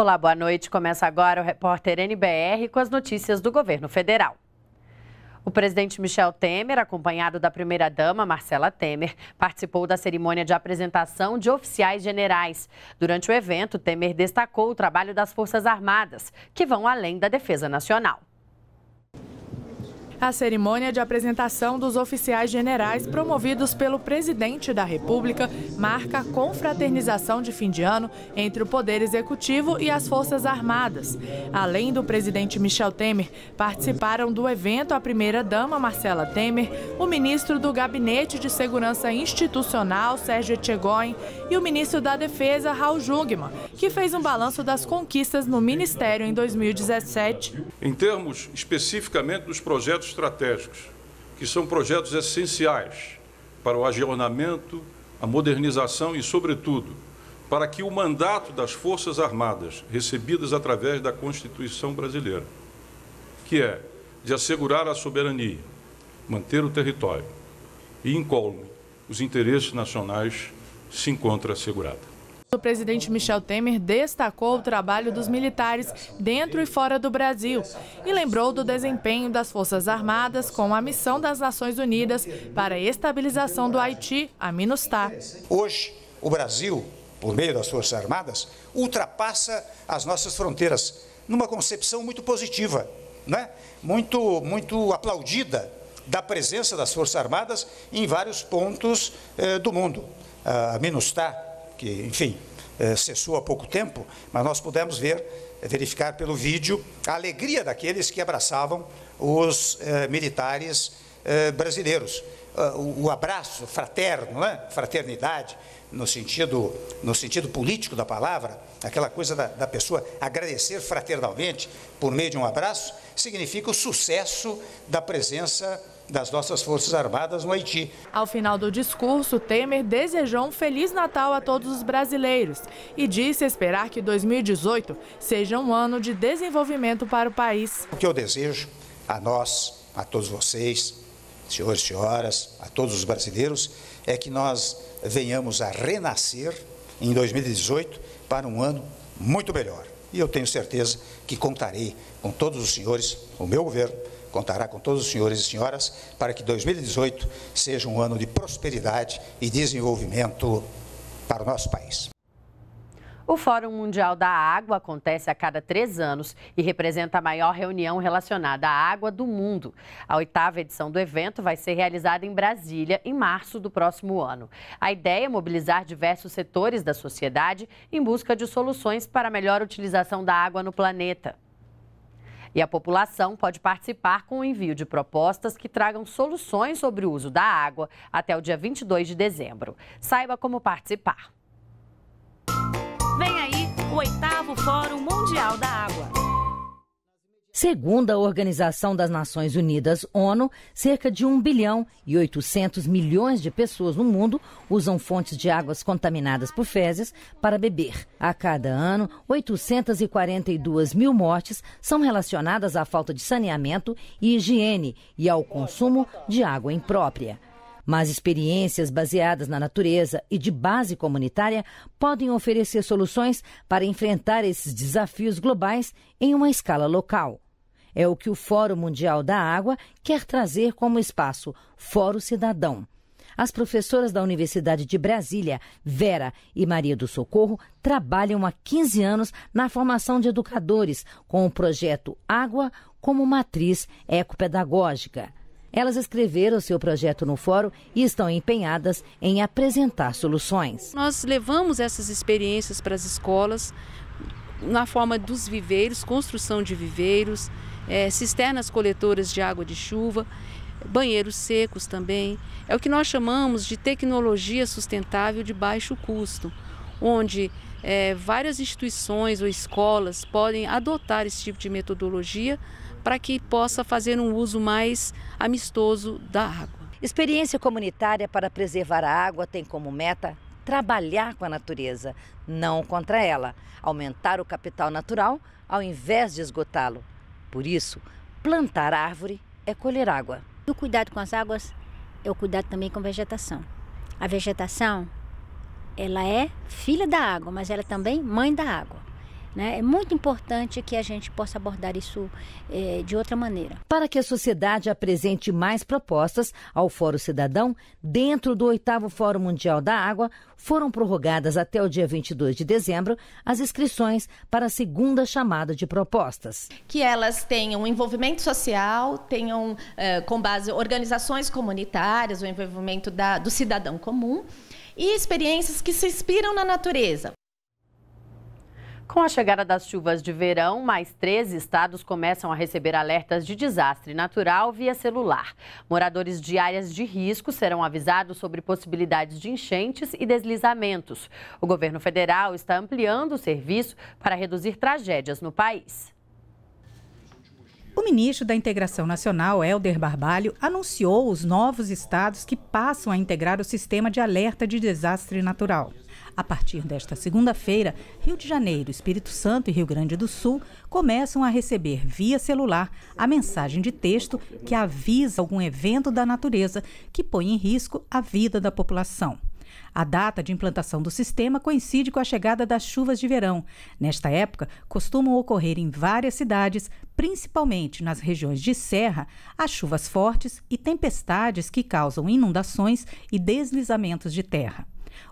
Olá, boa noite. Começa agora o repórter NBR com as notícias do governo federal. O presidente Michel Temer, acompanhado da primeira-dama Marcela Temer, participou da cerimônia de apresentação de oficiais generais. Durante o evento, Temer destacou o trabalho das Forças Armadas, que vão além da defesa nacional. A cerimônia de apresentação dos oficiais generais promovidos pelo presidente da República marca a confraternização de fim de ano entre o Poder Executivo e as Forças Armadas. Além do presidente Michel Temer, participaram do evento a primeira-dama Marcela Temer, o ministro do Gabinete de Segurança Institucional, Sérgio Etchegoin, e o ministro da Defesa, Raul Jungmann, que fez um balanço das conquistas no Ministério em 2017. Em termos especificamente dos projetos estratégicos, que são projetos essenciais para o ageonamento, a modernização e, sobretudo, para que o mandato das Forças Armadas, recebidas através da Constituição brasileira, que é de assegurar a soberania, manter o território e, incólume, os interesses nacionais se encontre assegurado. O presidente Michel Temer destacou o trabalho dos militares dentro e fora do Brasil e lembrou do desempenho das Forças Armadas com a missão das Nações Unidas para a estabilização do Haiti, a MINUSTAH. Hoje, o Brasil, por meio das Forças Armadas, ultrapassa as nossas fronteiras numa concepção muito positiva, né? muito, muito aplaudida da presença das Forças Armadas em vários pontos eh, do mundo. Ah, a MINUSTAH, que, enfim, eh, cessou há pouco tempo, mas nós pudemos ver, eh, verificar pelo vídeo, a alegria daqueles que abraçavam os eh, militares brasileiros. o, abraço fraterno, né? fraternidade, no sentido, no sentido político da palavra, aquela coisa da, da, pessoa agradecer fraternalmente por meio de um abraço, significa o sucesso da presença das nossas Forças Armadas no Haiti. Ao final do discurso, Temer desejou um Feliz Natal a todos os brasileiros e disse esperar que 2018 seja um ano de desenvolvimento para o país. O que eu desejo a nós, a todos vocês, senhores e senhoras, a todos os brasileiros, é que nós venhamos a renascer em 2018 para um ano muito melhor. E eu tenho certeza que contarei com todos os senhores, o meu governo, contará com todos os senhores e senhoras para que 2018 seja um ano de prosperidade e desenvolvimento para o nosso país. O Fórum Mundial da Água acontece a cada três anos e representa a maior reunião relacionada à água do mundo. A oitava edição do evento vai ser realizada em Brasília em março do próximo ano. A ideia é mobilizar diversos setores da sociedade em busca de soluções para a melhor utilização da água no planeta. E a população pode participar com o envio de propostas que tragam soluções sobre o uso da água até o dia 22 de dezembro. Saiba como participar. Vem aí o oitavo Fórum Mundial da Água. Segundo a Organização das Nações Unidas, ONU, cerca de 1 bilhão e 800 milhões de pessoas no mundo usam fontes de águas contaminadas por fezes para beber. A cada ano, 842 mil mortes são relacionadas à falta de saneamento e higiene e ao consumo de água imprópria. Mas experiências baseadas na natureza e de base comunitária podem oferecer soluções para enfrentar esses desafios globais em uma escala local. É o que o Fórum Mundial da Água quer trazer como espaço Fórum Cidadão. As professoras da Universidade de Brasília, Vera e Maria do Socorro, trabalham há 15 anos na formação de educadores com o projeto Água como matriz ecopedagógica. Elas escreveram seu projeto no fórum e estão empenhadas em apresentar soluções. Nós levamos essas experiências para as escolas, na forma dos viveiros, construção de viveiros, é, cisternas coletoras de água de chuva, banheiros secos também. É o que nós chamamos de tecnologia sustentável de baixo custo, onde é, várias instituições ou escolas podem adotar esse tipo de metodologia para que possa fazer um uso mais amistoso da água. Experiência comunitária para preservar a água tem como meta trabalhar com a natureza, não contra ela, aumentar o capital natural ao invés de esgotá-lo. Por isso, plantar árvore é colher água. O cuidado com as águas é o cuidado também com a vegetação. A vegetação, ela é filha da água, mas ela é também mãe da água. Né? É muito importante que a gente possa abordar isso é, de outra maneira. Para que a sociedade apresente mais propostas ao Fórum Cidadão, dentro do oitavo Fórum Mundial da Água, foram prorrogadas até o dia 22 de dezembro as inscrições para a segunda chamada de propostas. Que elas tenham envolvimento social, tenham eh, com base organizações comunitárias, o envolvimento da, do cidadão comum e experiências que se inspiram na natureza. Com a chegada das chuvas de verão, mais três estados começam a receber alertas de desastre natural via celular. Moradores de áreas de risco serão avisados sobre possibilidades de enchentes e deslizamentos. O governo federal está ampliando o serviço para reduzir tragédias no país. O ministro da Integração Nacional, Helder Barbalho, anunciou os novos estados que passam a integrar o sistema de alerta de desastre natural. A partir desta segunda-feira, Rio de Janeiro, Espírito Santo e Rio Grande do Sul começam a receber via celular a mensagem de texto que avisa algum evento da natureza que põe em risco a vida da população. A data de implantação do sistema coincide com a chegada das chuvas de verão. Nesta época, costumam ocorrer em várias cidades, principalmente nas regiões de serra, as chuvas fortes e tempestades que causam inundações e deslizamentos de terra.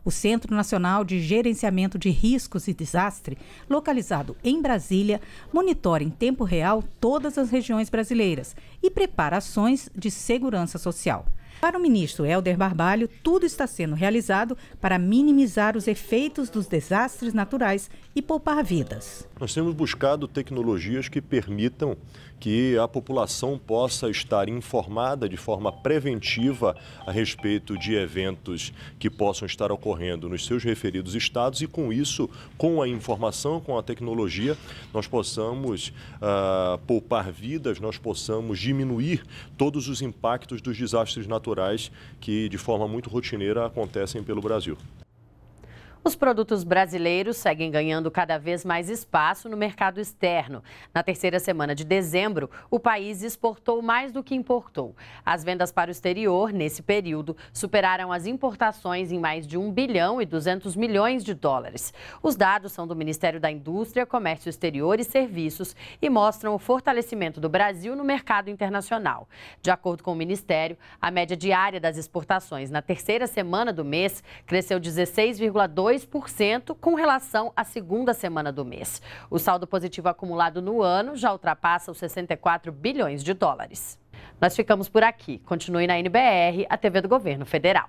O Centro Nacional de Gerenciamento de Riscos e Desastre, localizado em Brasília, monitora em tempo real todas as regiões brasileiras e prepara ações de segurança social. Para o ministro Helder Barbalho, tudo está sendo realizado para minimizar os efeitos dos desastres naturais e poupar vidas. Nós temos buscado tecnologias que permitam que a população possa estar informada de forma preventiva a respeito de eventos que possam estar ocorrendo nos seus referidos estados e, com isso, com a informação, com a tecnologia, nós possamos uh, poupar vidas, nós possamos diminuir todos os impactos dos desastres naturais naturais que de forma muito rotineira acontecem pelo Brasil. Os produtos brasileiros seguem ganhando cada vez mais espaço no mercado externo. Na terceira semana de dezembro, o país exportou mais do que importou. As vendas para o exterior, nesse período, superaram as importações em mais de 1 bilhão e 200 milhões de dólares. Os dados são do Ministério da Indústria, Comércio Exterior e Serviços e mostram o fortalecimento do Brasil no mercado internacional. De acordo com o Ministério, a média diária das exportações na terceira semana do mês cresceu 16,2%. 2% com relação à segunda semana do mês. O saldo positivo acumulado no ano já ultrapassa os 64 bilhões de dólares. Nós ficamos por aqui. Continue na NBR, a TV do Governo Federal.